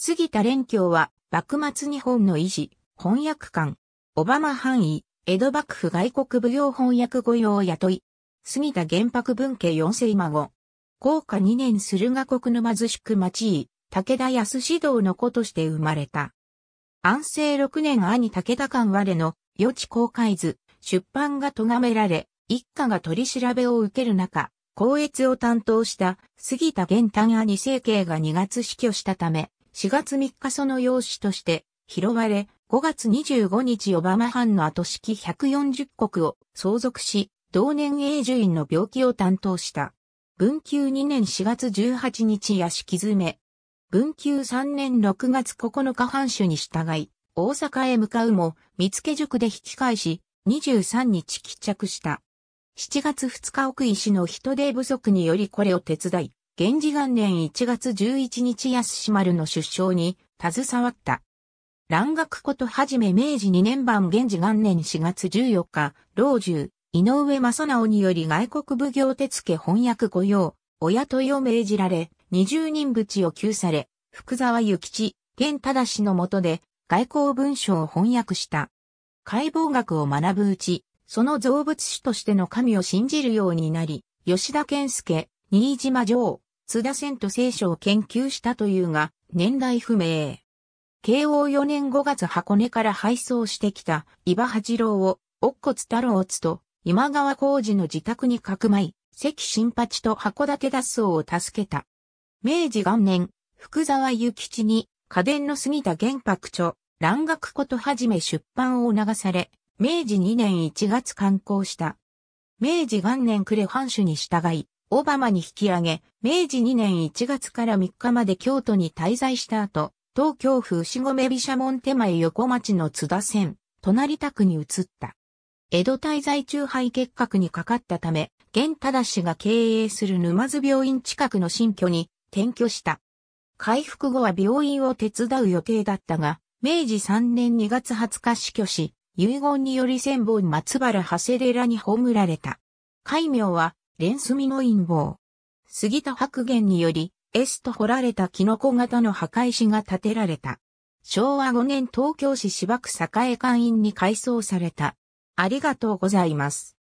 杉田連教は、幕末日本の維持、翻訳官、オバマ範囲、江戸幕府外国舞踊翻訳御用を雇い、杉田玄白文家四世孫。高華二年駿河国の貧しく町井、武田康指導の子として生まれた。安政六年兄武田官我の余地公開図、出版が咎められ、一家が取り調べを受ける中、公越を担当した杉田玄丹兄生慶が2月死去したため、4月3日その用紙として拾われ、5月25日オバマ藩の後式140国を相続し、同年永住院の病気を担当した。文久2年4月18日屋敷詰め。文久3年6月9日藩主に従い、大阪へ向かうも、見附塾で引き返し、23日帰着した。7月2日奥医師の人手不足によりこれを手伝い、源氏元年1月11日安島丸の出生に携わった。蘭学ことはじめ明治2年版源氏元年4月14日、老中、井上正直により外国奉行手付翻訳御用、親問を命じられ、二十人ちを救され、福沢諭吉、源忠の下で外交文書を翻訳した。解剖学を学ぶうち、その造物主としての神を信じるようになり、吉田健介、新島城、津田線と聖書を研究したというが、年代不明。慶応4年5月箱根から配送してきた、伊庭八郎を、奥骨太郎津と、今川浩二の自宅にかくまい、関新八と函館脱走を助けた。明治元年、福沢諭吉に、家電の杉田玄白著、蘭学ことはじめ出版を促され、明治2年1月刊行した。明治元年暮れ藩主に従い、オバマに引き上げ、明治2年1月から3日まで京都に滞在した後、東京府牛込美社門手前横町の津田線、隣田区に移った。江戸滞在中肺結核にかかったため、源忠氏が経営する沼津病院近くの新居に転居した。回復後は病院を手伝う予定だったが、明治3年2月20日死去し、遺言により千本松原長谷寺に葬られた。戒名は、レンスミの陰謀。杉田白玄により、S と掘られたキノコ型の墓石が建てられた。昭和5年東京市芝区栄館院に改装された。ありがとうございます。